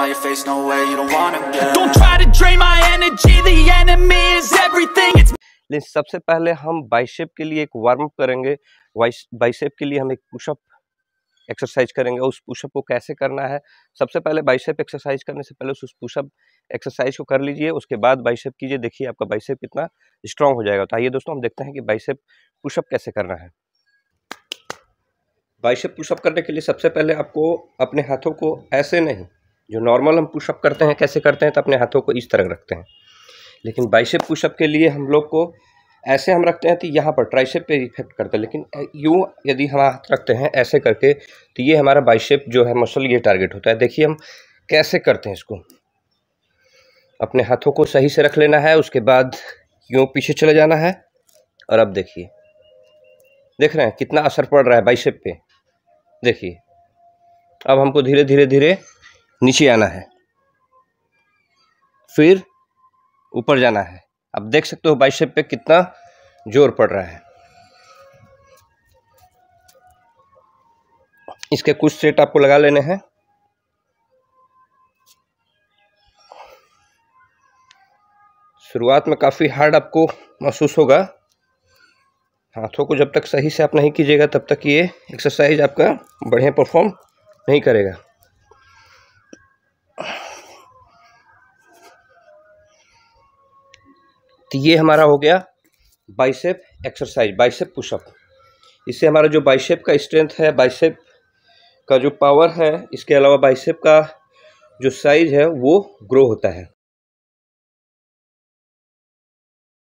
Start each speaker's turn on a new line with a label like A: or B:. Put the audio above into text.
A: by your face, no way, you don't wanna get Don't try to drain my energy, the enemy is everything it's... लेकिन सबसे पहले हम bicep के लिए एक वार्म अप करेंगे बाइसेप के लिए हम एक पुशअप एक्सरसाइज करेंगे उस पुशअप को कैसे करना है सबसे पहले बाइसेप एक्सरसाइज करने से पहले उस पुशअप एक्सरसाइज को कर लीजिए उसके बाद बाइसेप कीजिए देखिए आपका बाइसेप कितना स्ट्रांग हो जाएगा तो आइए दोस्तों हम देखते हैं कि बाइसेप पुशअप कैसे करना है बाइसेप पुशअप करने के लिए सबसे पहले आपको अपने हाथों को ऐसे नहीं जो नॉर्मल हम पुशअप करते हैं कैसे करते हैं तो अपने हाथों को इस तरह रखते हैं लेकिन बाइसेप पुशअप के लिए हम लोग को ऐसे हम रखते हैं तो यहाँ पर ट्राइसेप पे इफेक्ट करता है लेकिन यूँ यदि हम हाथ रखते हैं ऐसे करके तो ये हमारा बाइसेप जो है मसल ये टारगेट होता है देखिए हम कैसे करते हैं इसको अपने हाथों को सही से रख लेना है उसके बाद यूँ पीछे चले जाना है और अब देखिए देख रहे हैं कितना असर पड़ रहा है बाइसेप पे देखिए अब हमको धीरे धीरे धीरे नीचे आना है फिर ऊपर जाना है आप देख सकते हो बाइसेप पे कितना जोर पड़ रहा है इसके कुछ सेट आपको लगा लेने हैं शुरुआत में काफ़ी हार्ड आपको महसूस होगा हाथों को जब तक सही से आप नहीं कीजिएगा तब तक ये एक्सरसाइज आपका बढ़िया परफॉर्म नहीं करेगा तो ये हमारा हो गया बाइसेप एक्सरसाइज बाइसेप पुशअप इससे हमारा जो बाइसेप का स्ट्रेंथ है बाइसेप का जो पावर है इसके अलावा बाइसेप का जो साइज है वो ग्रो होता है